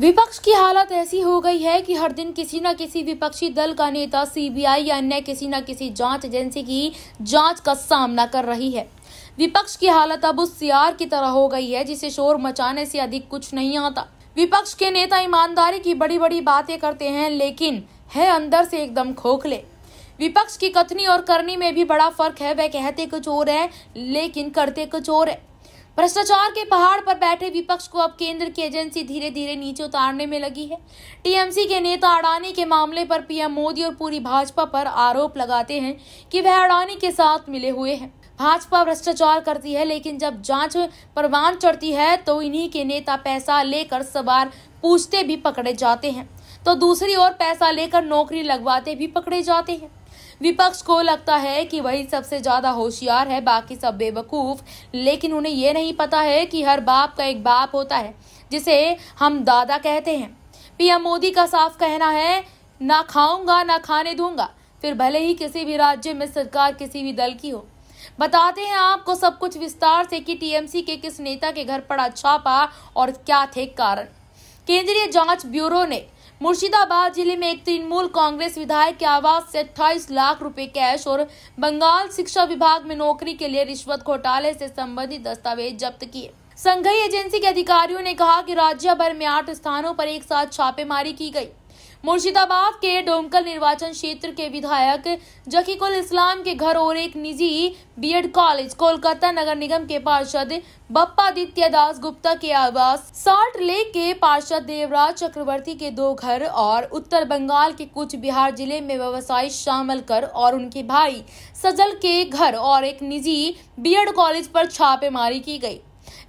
विपक्ष की हालत ऐसी हो गई है कि हर दिन किसी न किसी विपक्षी दल का नेता सीबीआई या अन्य किसी न किसी जांच एजेंसी की जांच का सामना कर रही है विपक्ष की हालत अब उस सियार की तरह हो गई है जिसे शोर मचाने से अधिक कुछ नहीं आता विपक्ष के नेता ईमानदारी की बड़ी बड़ी बातें करते हैं लेकिन है अंदर से एकदम खोखले विपक्ष की कथनी और करनी में भी बड़ा फर्क है वह कहते कुछ और है लेकिन करते कुछ और है भ्रष्टाचार के पहाड़ पर बैठे विपक्ष को अब केंद्र की एजेंसी धीरे धीरे नीचे उतारने में लगी है टीएमसी के नेता अडानी के मामले पर पीएम मोदी और पूरी भाजपा पर आरोप लगाते हैं कि वह अडानी के साथ मिले हुए हैं भाजपा भ्रष्टाचार करती है लेकिन जब जांच परवान चढ़ती है तो इन्हीं के नेता पैसा लेकर सवार पूछते भी पकड़े जाते हैं तो दूसरी ओर पैसा लेकर नौकरी लगवाते भी पकड़े जाते हैं विपक्ष को लगता है कि वही सबसे ज्यादा होशियार है बाकी सब बेवकूफ लेकिन उन्हें ये नहीं पता है कि हर बाप का एक बाप होता है जिसे हम दादा कहते हैं पीएम मोदी का साफ कहना है ना खाऊंगा ना खाने दूंगा फिर भले ही किसी भी राज्य में सरकार किसी भी दल की हो बताते हैं आपको सब कुछ विस्तार से कि टीएमसी के किस नेता के घर पड़ा छापा और क्या थे कारण केंद्रीय जांच ब्यूरो ने मुर्शिदाबाद जिले में एक तृणमूल कांग्रेस विधायक के आवास से 28 लाख रुपए कैश और बंगाल शिक्षा विभाग में नौकरी के लिए रिश्वत घोटाले से संबंधित दस्तावेज जब्त किए संघई एजेंसी के अधिकारियों ने कहा कि राज्य भर में आठ स्थानों पर एक साथ छापेमारी की गई मुर्शिदाबाद के डोमकल निर्वाचन क्षेत्र के विधायक जकीकुल इस्लाम के घर और एक निजी बीएड कॉलेज कोलकाता नगर निगम के पार्षद बप्पादित्य दास गुप्ता के आवास साल्ट लेक के पार्षद देवराज चक्रवर्ती के दो घर और उत्तर बंगाल के कुछ बिहार जिले में व्यवसायी शामिल कर और उनके भाई सजल के घर और एक निजी बी कॉलेज पर छापेमारी की गयी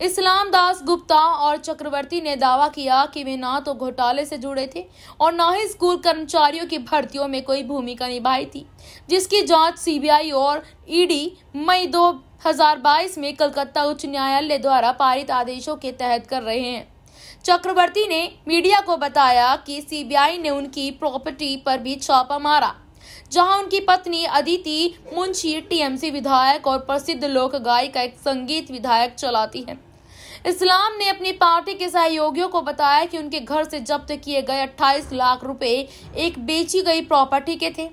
इस्लाम दास गुप्ता और चक्रवर्ती ने दावा किया कि वे ना तो घोटाले से जुड़े थे और ना ही स्कूल कर्मचारियों की भर्तियों में कोई भूमिका निभाई थी जिसकी जांच सीबीआई और ईडी मई 2022 में कलकत्ता उच्च न्यायालय द्वारा पारित आदेशों के तहत कर रहे हैं चक्रवर्ती ने मीडिया को बताया कि सीबीआई ने उनकी प्रॉपर्टी पर भी छापा मारा जहां उनकी पत्नी अदिति मुंशी टीएमसी विधायक और प्रसिद्ध लोक गायिका एक संगीत विधायक चलाती है इस्लाम ने अपनी पार्टी के सहयोगियों को बताया कि उनके घर से जब्त किए गए 28 लाख रुपए एक बेची गई प्रॉपर्टी के थे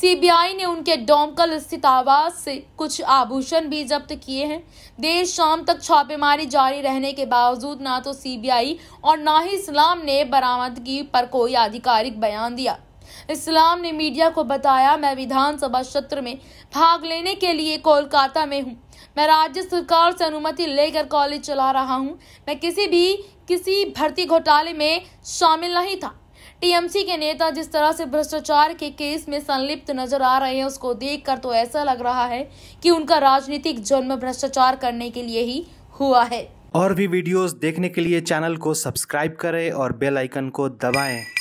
सीबीआई ने उनके डोमकल स्थित आवास से कुछ आभूषण भी जब्त किए हैं देर शाम तक छापेमारी जारी रहने के बावजूद ना तो सीबीआई और ना ही इस्लाम ने बरामदगी पर कोई आधिकारिक बयान दिया इस्लाम ने मीडिया को बताया मैं विधानसभा सत्र में भाग लेने के लिए कोलकाता में हूँ मैं राज्य सरकार से अनुमति लेकर कॉलेज चला रहा हूँ मैं किसी भी किसी भर्ती घोटाले में शामिल नहीं था टीएमसी के नेता जिस तरह से भ्रष्टाचार के केस में संलिप्त नजर आ रहे हैं उसको देखकर तो ऐसा लग रहा है कि उनका राजनीतिक जन्म भ्रष्टाचार करने के लिए ही हुआ है और भी वीडियोस देखने के लिए चैनल को सब्सक्राइब करें और बेल आइकन को दबाएं।